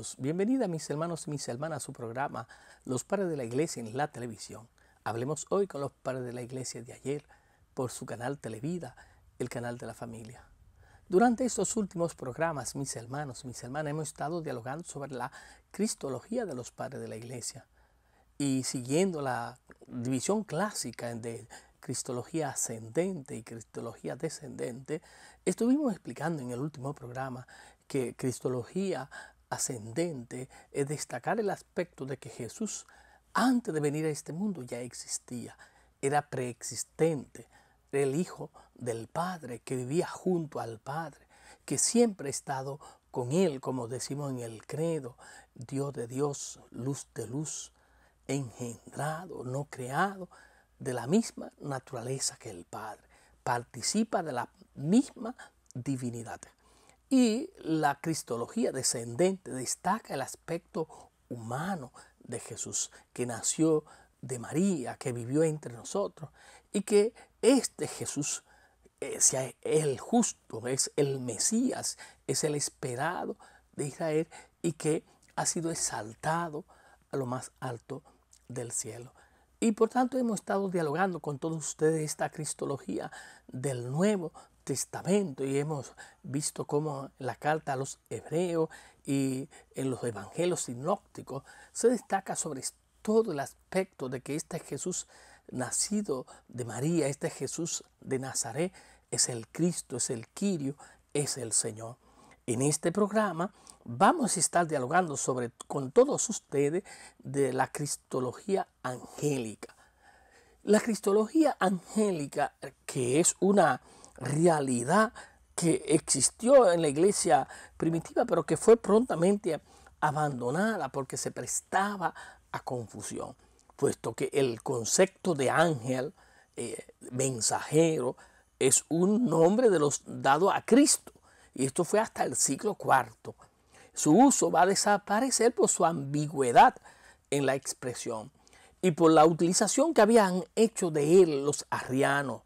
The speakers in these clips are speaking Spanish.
Bienvenidos, bienvenida mis hermanos y mis hermanas a su programa Los Padres de la Iglesia en la Televisión. Hablemos hoy con los Padres de la Iglesia de ayer por su canal Televida, el canal de la familia. Durante estos últimos programas, mis hermanos y mis hermanas, hemos estado dialogando sobre la cristología de los Padres de la Iglesia y siguiendo la división clásica de cristología ascendente y cristología descendente, estuvimos explicando en el último programa que cristología ascendente es destacar el aspecto de que Jesús antes de venir a este mundo ya existía, era preexistente, el Hijo del Padre, que vivía junto al Padre, que siempre ha estado con Él, como decimos en el credo, Dios de Dios, luz de luz, engendrado, no creado, de la misma naturaleza que el Padre, participa de la misma divinidad. Y la cristología descendente destaca el aspecto humano de Jesús, que nació de María, que vivió entre nosotros, y que este Jesús es eh, el justo, es el Mesías, es el esperado de Israel y que ha sido exaltado a lo más alto del cielo. Y por tanto hemos estado dialogando con todos ustedes esta cristología del Nuevo Testamento y hemos visto cómo en la carta a los hebreos y en eh, los evangelios sinópticos se destaca sobre todo el aspecto de que este Jesús nacido de María, este Jesús de Nazaret es el Cristo, es el Quirio, es el Señor. En este programa vamos a estar dialogando sobre, con todos ustedes de la cristología angélica. La cristología angélica, que es una realidad que existió en la iglesia primitiva, pero que fue prontamente abandonada porque se prestaba a confusión, puesto que el concepto de ángel, eh, mensajero, es un nombre de los dado a Cristo y esto fue hasta el siglo IV. Su uso va a desaparecer por su ambigüedad en la expresión y por la utilización que habían hecho de él los arrianos.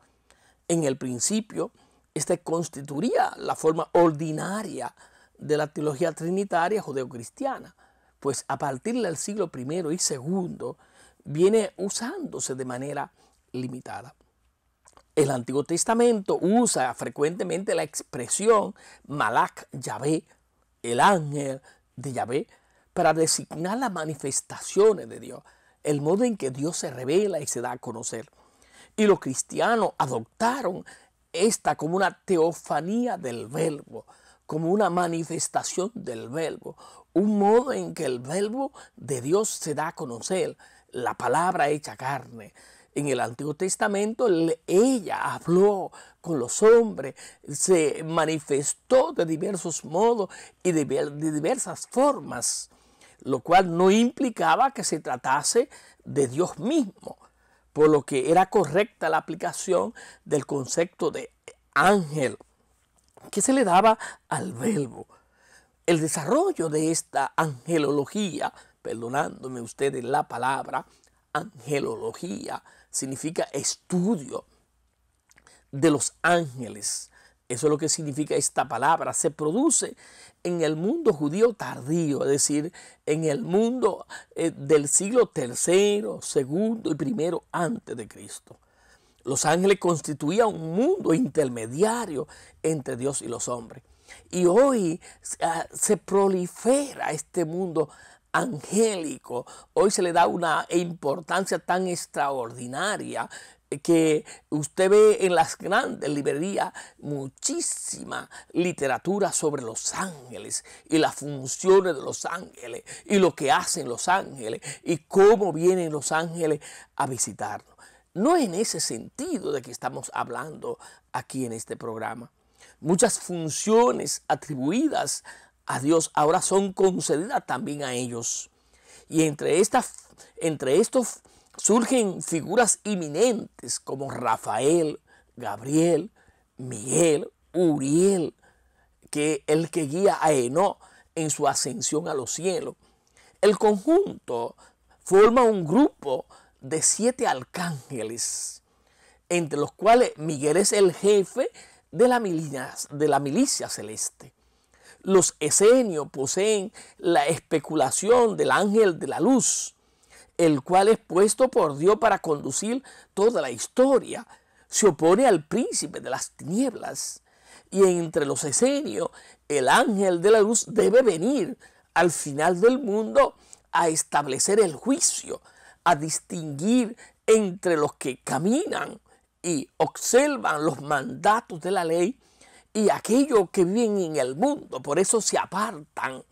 En el principio, este constituiría la forma ordinaria de la teología trinitaria judeocristiana, pues a partir del siglo I y II viene usándose de manera limitada. El Antiguo Testamento usa frecuentemente la expresión Malak Yahvé, el ángel de Yahvé, para designar las manifestaciones de Dios, el modo en que Dios se revela y se da a conocer. Y los cristianos adoptaron esta como una teofanía del verbo, como una manifestación del verbo, un modo en que el verbo de Dios se da a conocer, la palabra hecha carne, en el Antiguo Testamento ella habló con los hombres, se manifestó de diversos modos y de, diversas formas, lo cual no implicaba que se tratase de Dios mismo, por lo que era correcta la aplicación del concepto de ángel que se le daba al verbo. El desarrollo de esta angelología, perdonándome ustedes la palabra, angelología, significa estudio de los ángeles. Eso es lo que significa esta palabra. Se produce en el mundo judío tardío, es decir, en el mundo eh, del siglo III, II y I antes de Cristo. Los ángeles constituían un mundo intermediario entre Dios y los hombres. Y hoy ah, se prolifera este mundo angélico, hoy se le da una importancia tan extraordinaria que usted ve en las grandes librerías muchísima literatura sobre los ángeles y las funciones de los ángeles y lo que hacen los ángeles y cómo vienen los ángeles a visitarnos. No en ese sentido de que estamos hablando aquí en este programa. Muchas funciones atribuidas a Dios ahora son concedidas también a ellos. Y entre, estas, entre estos surgen figuras inminentes como Rafael, Gabriel, Miguel, Uriel, que el que guía a Eno en su ascensión a los cielos. El conjunto forma un grupo de siete arcángeles, entre los cuales Miguel es el jefe de la de la milicia celeste. Los esenios poseen la especulación del ángel de la luz, el cual es puesto por Dios para conducir toda la historia. Se opone al príncipe de las tinieblas. Y entre los esenios, el ángel de la luz debe venir al final del mundo a establecer el juicio, a distinguir entre los que caminan y observan los mandatos de la ley y aquellos que viven en el mundo, por eso se apartan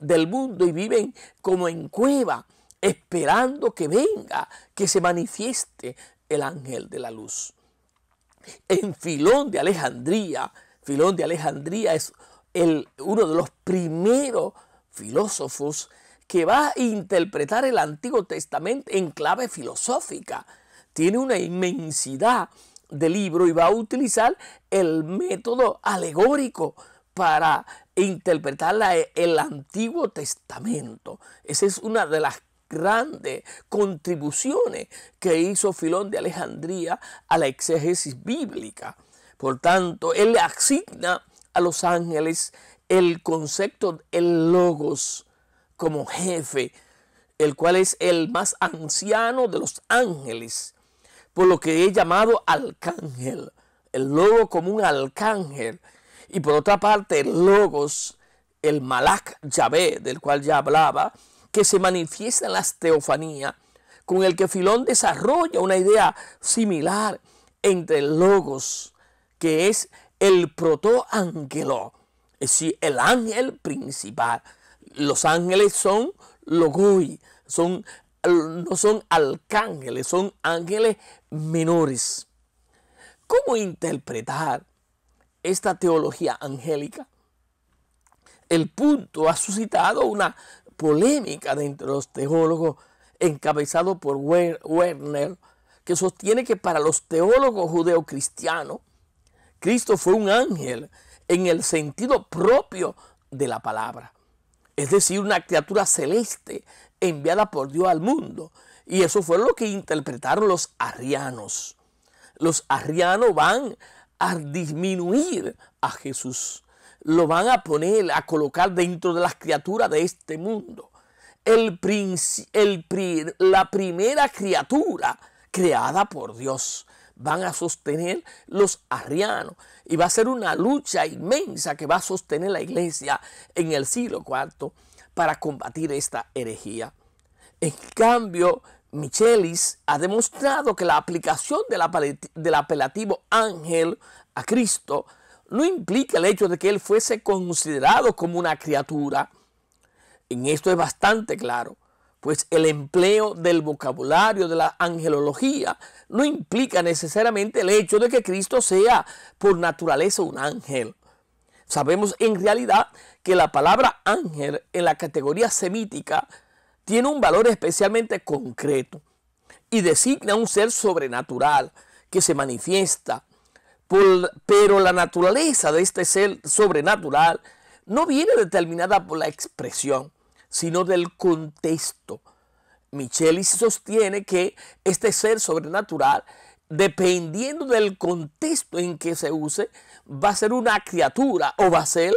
del mundo y viven como en cueva, esperando que venga, que se manifieste el ángel de la luz. En Filón de Alejandría, Filón de Alejandría es uno de los primeros filósofos que va a interpretar el Antiguo Testamento en clave filosófica. Tiene una inmensidad libro y va a utilizar el método alegórico para interpretar el Antiguo Testamento. Esa es una de las grandes contribuciones que hizo Filón de Alejandría a la exégesis bíblica. Por tanto, él le asigna a los ángeles el concepto, el logos, como jefe, el cual es el más anciano de los ángeles por lo que he llamado arcángel, el logo como un arcángel, y por otra parte el logos, el malak Yahvé, del cual ya hablaba, que se manifiesta en las teofanías, con el que Filón desarrolla una idea similar entre logos, que es el protoángelo, es decir, el ángel principal. Los ángeles son logoi, son no son arcángeles, son ángeles menores. ¿Cómo interpretar esta teología angélica? El punto ha suscitado una polémica dentro de los teólogos encabezado por Werner, que sostiene que para los teólogos judeocristianos, Cristo fue un ángel en el sentido propio de la palabra, es decir, una criatura celeste enviada por Dios al mundo. Y eso fue lo que interpretaron los arrianos. Los arrianos van a disminuir a Jesús. Lo van a poner, a colocar dentro de las criaturas de este mundo. El, la primera criatura creada por Dios. Van a sostener los arrianos. Y va a ser una lucha inmensa que va a sostener la iglesia en el siglo IV para combatir esta herejía. En cambio, Michelis ha demostrado que la aplicación del, del apelativo ángel a Cristo no implica el hecho de que él fuese considerado como una criatura. En esto es bastante claro, pues el empleo del vocabulario de la angelología no implica necesariamente el hecho de que Cristo sea por naturaleza un ángel. Sabemos en realidad que la palabra ángel en la categoría semítica tiene un valor especialmente concreto y designa un ser sobrenatural que se manifiesta, pero la naturaleza de este ser sobrenatural no viene determinada por la expresión, sino del contexto. Michelis sostiene que este ser sobrenatural, dependiendo del contexto en que se use, va a ser una criatura o va a ser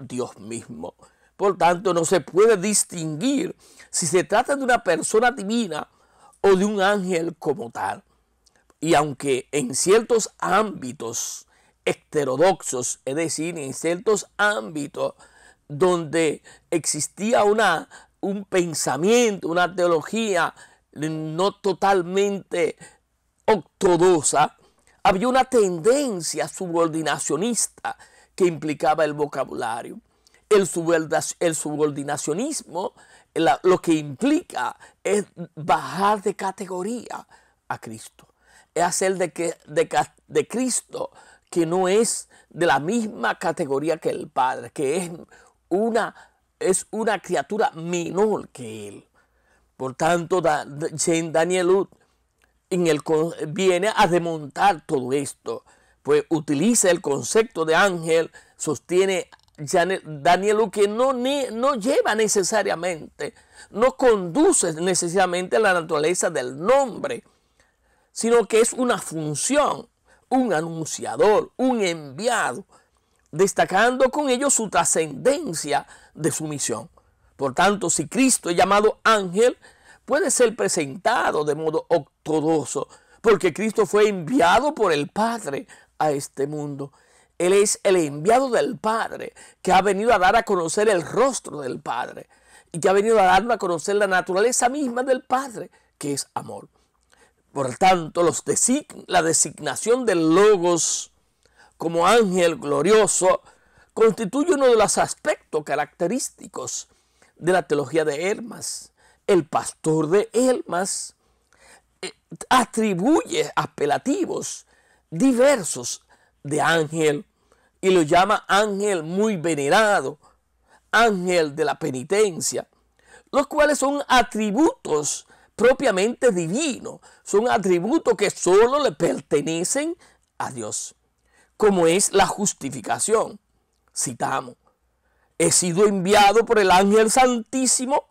Dios mismo. Por tanto, no se puede distinguir si se trata de una persona divina o de un ángel como tal. Y aunque en ciertos ámbitos heterodoxos, es decir, en ciertos ámbitos donde existía una, un pensamiento, una teología no totalmente ortodoxa, había una tendencia subordinacionista que implicaba el vocabulario, el, subordinacionismo, lo que implica es bajar de categoría a Cristo, es hacer de, Cristo que no es de la misma categoría que el Padre, que es una, es una criatura menor que Él. Por tanto, Daniel en el, viene a desmontar todo esto pues utiliza el concepto de ángel, sostiene Daniel que no, no lleva necesariamente, no conduce necesariamente a la naturaleza del nombre, sino que es una función, un anunciador, un enviado, destacando con ello su trascendencia de su misión. Por tanto, si Cristo es llamado ángel, puede ser presentado de modo octodoso, porque Cristo fue enviado por el Padre a este mundo. Él es el enviado del Padre, que ha venido a dar a conocer el rostro del Padre y que ha venido a darnos a conocer la naturaleza misma del Padre, que es amor. Por tanto, la designación del Logos como ángel glorioso constituye uno de los aspectos característicos de la teología de Hermas. El pastor de Hermas eh, atribuye apelativos diversos de ángel y lo llama ángel muy venerado, ángel de la penitencia, los cuales son atributos propiamente divinos, son atributos que solo le pertenecen a Dios, como es la justificación. Citamos, he sido enviado por el ángel santísimo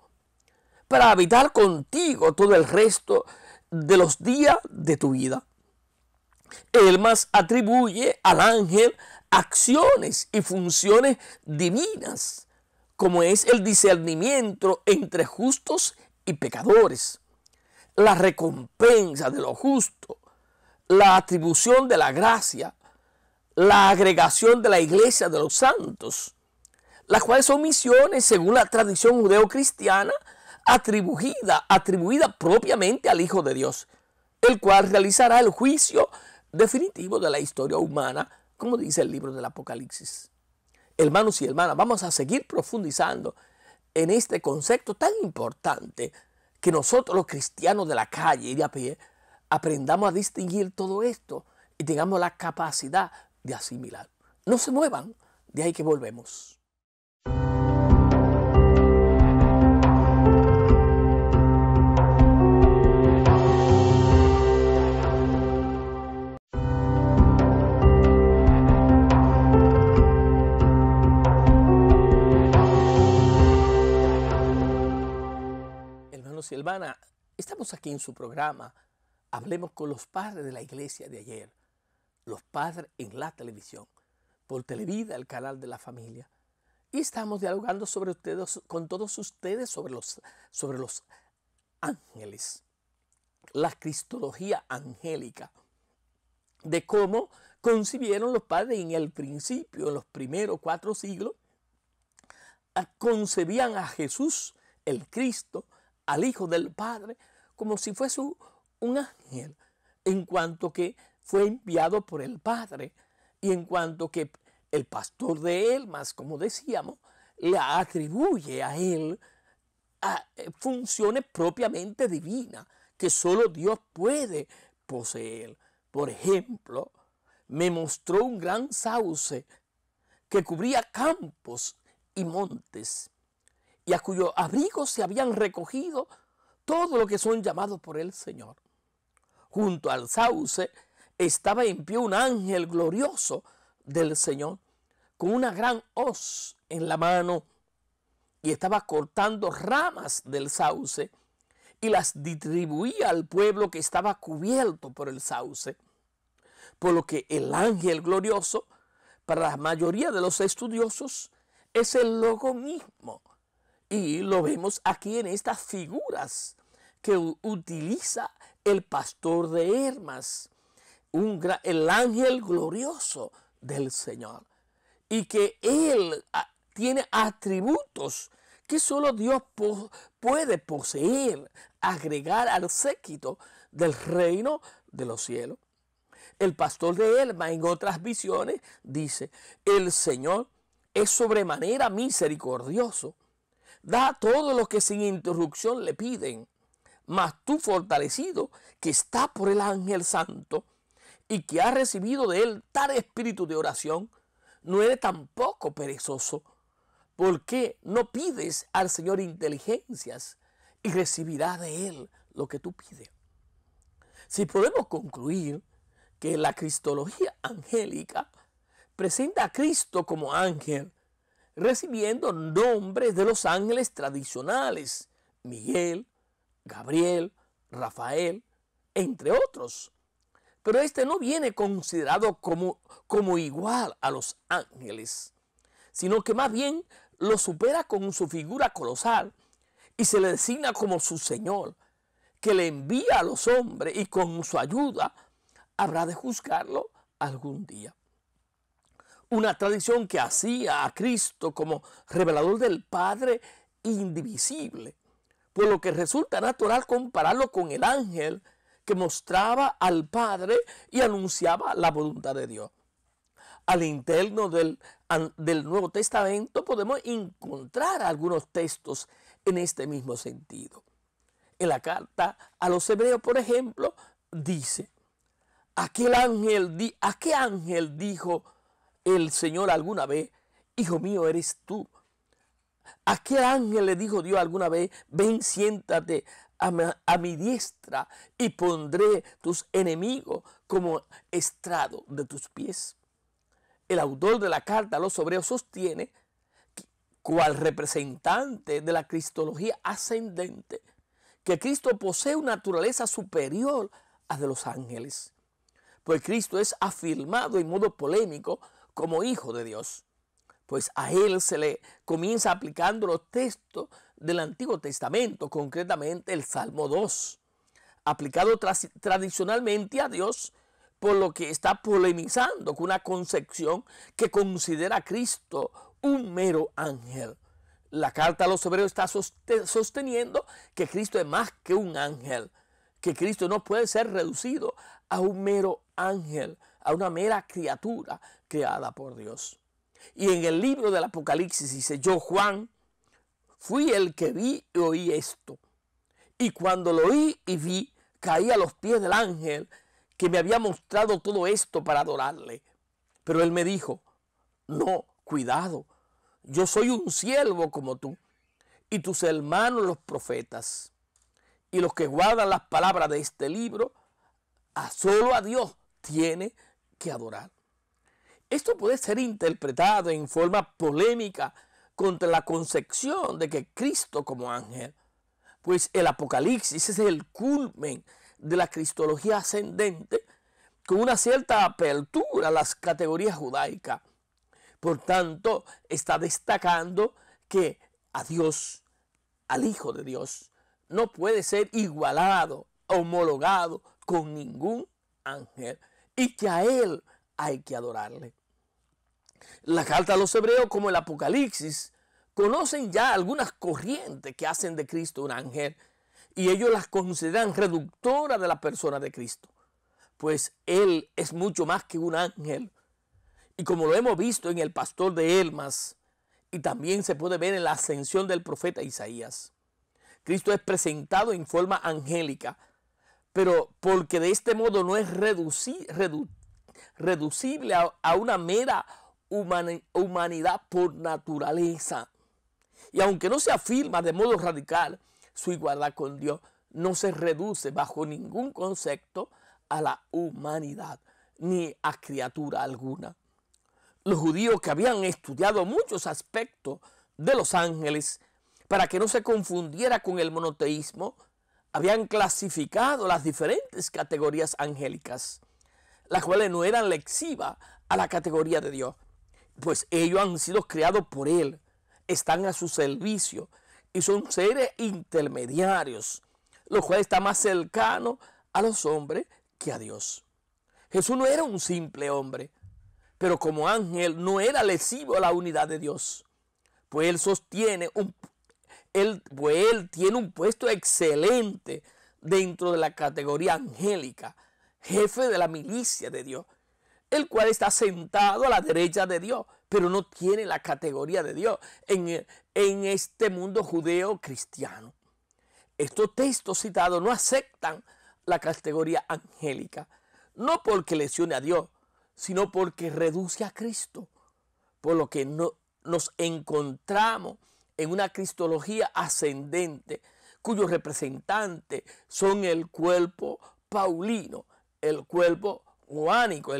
para habitar contigo todo el resto de los días de tu vida más atribuye al ángel acciones y funciones divinas, como es el discernimiento entre justos y pecadores, la recompensa de lo justo, la atribución de la gracia, la agregación de la iglesia de los santos, las cuales son misiones según la tradición judeocristiana atribuida, atribuida propiamente al Hijo de Dios, el cual realizará el juicio definitivo de la historia humana, como dice el libro del Apocalipsis. Hermanos y hermanas, vamos a seguir profundizando en este concepto tan importante que nosotros los cristianos de la calle y de a pie aprendamos a distinguir todo esto y tengamos la capacidad de asimilar. No se muevan, de ahí que volvemos. Silvana, estamos aquí en su programa. Hablemos con los padres de la iglesia de ayer, los padres en la televisión, por Televida, el canal de la familia. Y estamos dialogando sobre ustedes, con todos ustedes sobre los, sobre los ángeles, la cristología angélica, de cómo concibieron los padres en el principio, en los primeros cuatro siglos, concebían a Jesús, el Cristo, al Hijo del Padre como si fuese un ángel, en cuanto que fue enviado por el Padre y en cuanto que el pastor de él, más como decíamos, le atribuye a él a eh, funciones propiamente divinas que solo Dios puede poseer. Por ejemplo, me mostró un gran sauce que cubría campos y montes y a cuyo abrigo se habían recogido todo lo que son llamados por el Señor. Junto al sauce estaba en pie un ángel glorioso del Señor, con una gran hoz en la mano, y estaba cortando ramas del sauce y las distribuía al pueblo que estaba cubierto por el sauce. Por lo que el ángel glorioso, para la mayoría de los estudiosos, es el logo mismo y lo vemos aquí en estas figuras que utiliza el pastor de Hermas, el ángel glorioso del Señor. Y que él tiene atributos que solo Dios puede poseer, agregar al séquito del reino de los cielos. El pastor de Hermas en otras visiones dice, el Señor es sobremanera misericordioso da todo lo que sin interrupción le piden. Mas tú fortalecido, que está por el ángel santo y que has recibido de él tal espíritu de oración, no eres tampoco perezoso. porque no pides al Señor inteligencias y recibirás de él lo que tú pides? Si podemos concluir que la cristología angélica presenta a Cristo como ángel recibiendo nombres de los ángeles tradicionales, Miguel, Gabriel, Rafael, entre otros. Pero este no viene considerado como, como igual a los ángeles, sino que más bien lo supera con su figura colosal y se le designa como su Señor, que le envía a los hombres y con su ayuda habrá de juzgarlo algún día. Una tradición que hacía a Cristo como revelador del Padre indivisible, por lo que resulta natural compararlo con el ángel que mostraba al Padre y anunciaba la voluntad de Dios. Al interno del, del Nuevo Testamento podemos encontrar algunos textos en este mismo sentido. En la carta a los hebreos, por ejemplo, dice, aquel ángel, ¿a qué ángel dijo el Señor alguna vez, Hijo mío eres tú. ¿A qué ángel le dijo Dios alguna vez, ven, siéntate a mi, diestra y pondré tus enemigos como estrado de tus pies? El autor de la carta a los obreros sostiene, cual representante de la cristología ascendente, que Cristo posee una naturaleza superior a de los ángeles. Pues Cristo es afirmado en modo polémico como hijo de Dios, pues a él se le comienza aplicando los textos del Antiguo Testamento, concretamente el Salmo 2, aplicado tradicionalmente a Dios, por lo que está polemizando con una concepción que considera a Cristo un mero ángel. La carta a los hebreos está sosteniendo que Cristo es más que un ángel, que Cristo no puede ser reducido a un mero ángel, a una mera criatura creada por Dios. Y en el libro del Apocalipsis dice, yo Juan fui el que vi y oí esto. Y cuando lo oí y vi, caí a los pies del ángel que me había mostrado todo esto para adorarle. Pero él me dijo, no, cuidado, yo soy un siervo como tú y tus hermanos los profetas y los que guardan las palabras de este libro, a solo a Dios tiene que adorar. Esto puede ser interpretado en forma polémica contra la concepción de que Cristo como ángel, pues el Apocalipsis es el culmen de la cristología ascendente con una cierta apertura a las categorías judaicas. Por tanto, está destacando que a Dios, al Hijo de Dios, no puede ser igualado, homologado con ningún ángel y que a Él hay que adorarle. La carta a los hebreos como el Apocalipsis conocen ya algunas corrientes que hacen de Cristo un ángel y ellos las consideran reductoras de la persona de Cristo, pues Él es mucho más que un ángel. Y como lo hemos visto en el pastor de Elmas, y también se puede ver en la ascensión del profeta Isaías, Cristo es presentado en forma angélica, pero porque de este modo no es reducible a, una mera humanidad por naturaleza. Y aunque no se afirma de modo radical su igualdad con Dios, no se reduce bajo ningún concepto a la humanidad ni a criatura alguna. Los judíos que habían estudiado muchos aspectos de los ángeles para que no se confundiera con el monoteísmo, habían clasificado las diferentes categorías angélicas, las cuales no eran lexivas a la categoría de Dios, pues ellos han sido creados por Él, están a su servicio y son seres intermediarios, los cuales están más cercanos a los hombres que a Dios. Jesús no era un simple hombre, pero como ángel no era lesivo a la unidad de Dios, pues él sostiene un, pues, él, tiene un puesto excelente dentro de la categoría angélica, jefe de la milicia de Dios, el cual está sentado a la derecha de Dios, pero no tiene la categoría de Dios en, en este mundo judeo-cristiano. Estos textos citados no aceptan la categoría angélica, no porque lesione a Dios, sino porque reduce a Cristo, por lo que no, nos encontramos en una cristología ascendente, cuyos representantes son el cuerpo paulino, el cuerpo juánico,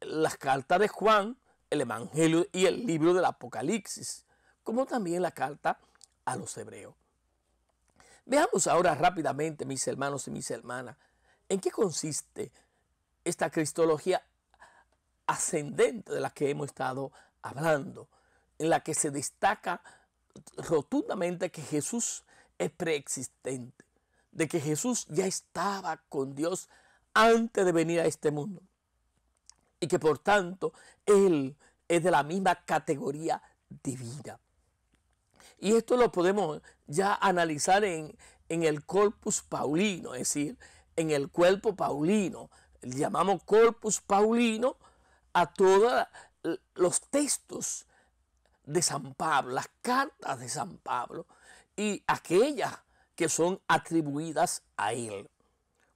las cartas de Juan, el Evangelio y el libro del Apocalipsis, como también la carta a los hebreos. Veamos ahora rápidamente, mis hermanos y mis hermanas, en qué consiste esta cristología ascendente de la que hemos estado hablando en la que se destaca rotundamente que Jesús es preexistente, de que Jesús ya estaba con Dios antes de venir a este mundo y que por tanto Él es de la misma categoría divina. Y esto lo podemos ya analizar en, en el corpus paulino, es decir, en el cuerpo paulino. llamamos corpus paulino a todos los textos de San Pablo, las cartas de San Pablo y aquellas que son atribuidas a él.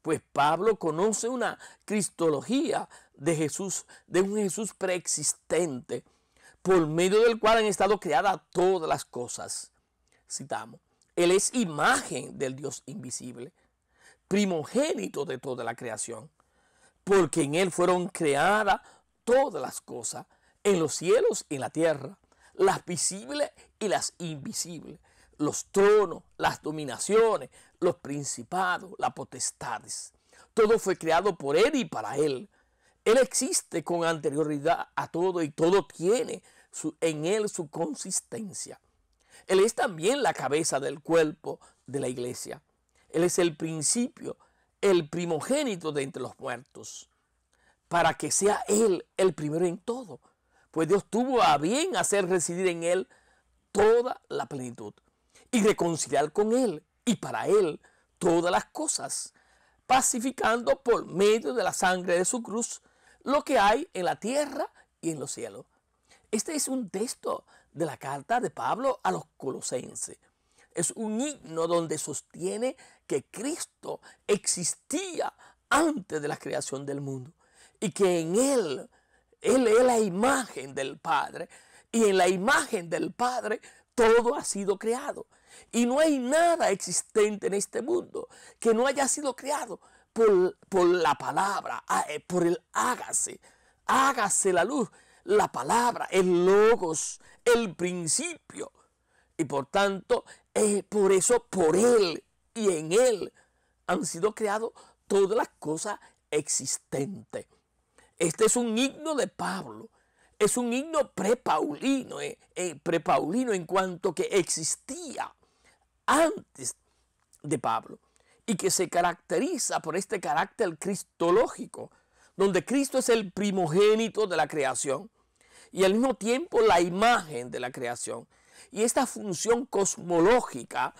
Pues Pablo conoce una cristología de Jesús, de un Jesús preexistente, por medio del cual han estado creadas todas las cosas. Citamos, Él es imagen del Dios invisible, primogénito de toda la creación, porque en Él fueron creadas todas las cosas, en los cielos y en la tierra, las visibles y las invisibles, los tronos, las dominaciones, los principados, las potestades. Todo fue creado por Él y para Él. Él existe con anterioridad a todo y todo tiene en Él su consistencia. Él es también la cabeza del cuerpo de la iglesia. Él es el principio, el primogénito de entre los muertos, para que sea Él el primero en todo pues Dios tuvo a bien hacer residir en él toda la plenitud y reconciliar con él y para él todas las cosas, pacificando por medio de la sangre de su cruz lo que hay en la tierra y en los cielos. Este es un texto de la carta de Pablo a los colosenses. Es un himno donde sostiene que Cristo existía antes de la creación del mundo y que en Él él es la imagen del Padre y en la imagen del Padre todo ha sido creado. Y no hay nada existente en este mundo que no haya sido creado por, la palabra, ah, eh, por el hágase, hágase la luz, la palabra, el logos, el principio. Y por tanto, por eso, por Él y en Él han sido creados todas las cosas existentes. Este es un himno de Pablo. Es un himno prepaulino, eh, eh, prepaulino en cuanto que existía antes de Pablo y que se caracteriza por este carácter cristológico, donde Cristo es el primogénito de la creación y al mismo tiempo la imagen de la creación. Y esta función cosmológica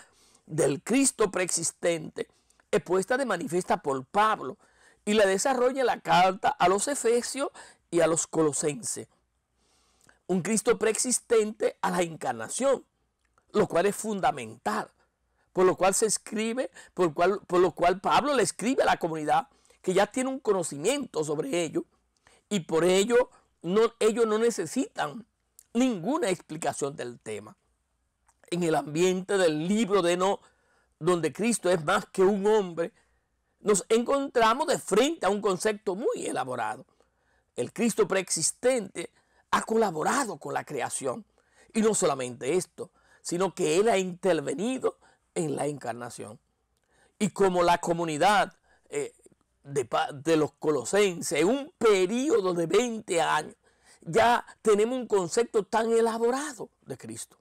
del Cristo preexistente es puesta de manifiesta por Pablo y le desarrolla la carta a los Efesios y a los Colosenses. Un Cristo preexistente a la encarnación, lo cual es fundamental, por lo cual se escribe, por cual, por lo cual Pablo le escribe a la comunidad que ya tiene un conocimiento sobre ello y por ello no, ellos no necesitan ninguna explicación del tema. En el ambiente del libro de No, donde Cristo es más que un hombre, nos encontramos de frente a un concepto muy elaborado. El Cristo preexistente ha colaborado con la creación. Y no solamente esto, sino que Él ha intervenido en la encarnación. Y como la comunidad eh, de, de, los colosenses, en un periodo de 20 años, ya tenemos un concepto tan elaborado de Cristo.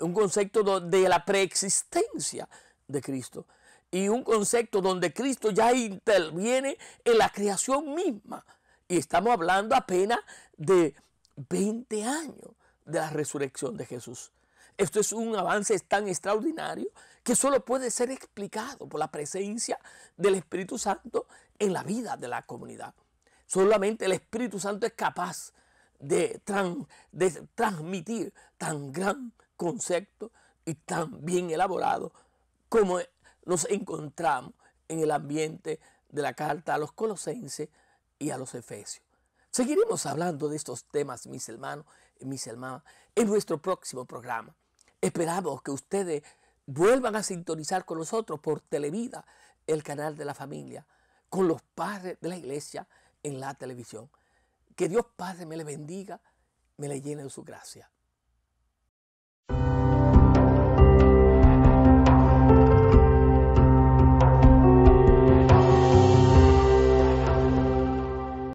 Un concepto de la preexistencia de Cristo y un concepto donde Cristo ya interviene en la creación misma. Y estamos hablando apenas de 20 años de la resurrección de Jesús. Esto es un avance tan extraordinario que solo puede ser explicado por la presencia del Espíritu Santo en la vida de la comunidad. Solamente el Espíritu Santo es capaz de, de transmitir tan gran concepto y tan bien elaborado como nos encontramos en el ambiente de la carta a los colosenses y a los efesios. Seguiremos hablando de estos temas, mis hermanos y mis hermanas, en nuestro próximo programa. Esperamos que ustedes vuelvan a sintonizar con nosotros por Televida, el canal de la familia, con los padres de la iglesia en la televisión. Que Dios Padre me le bendiga, me le llene de su gracia.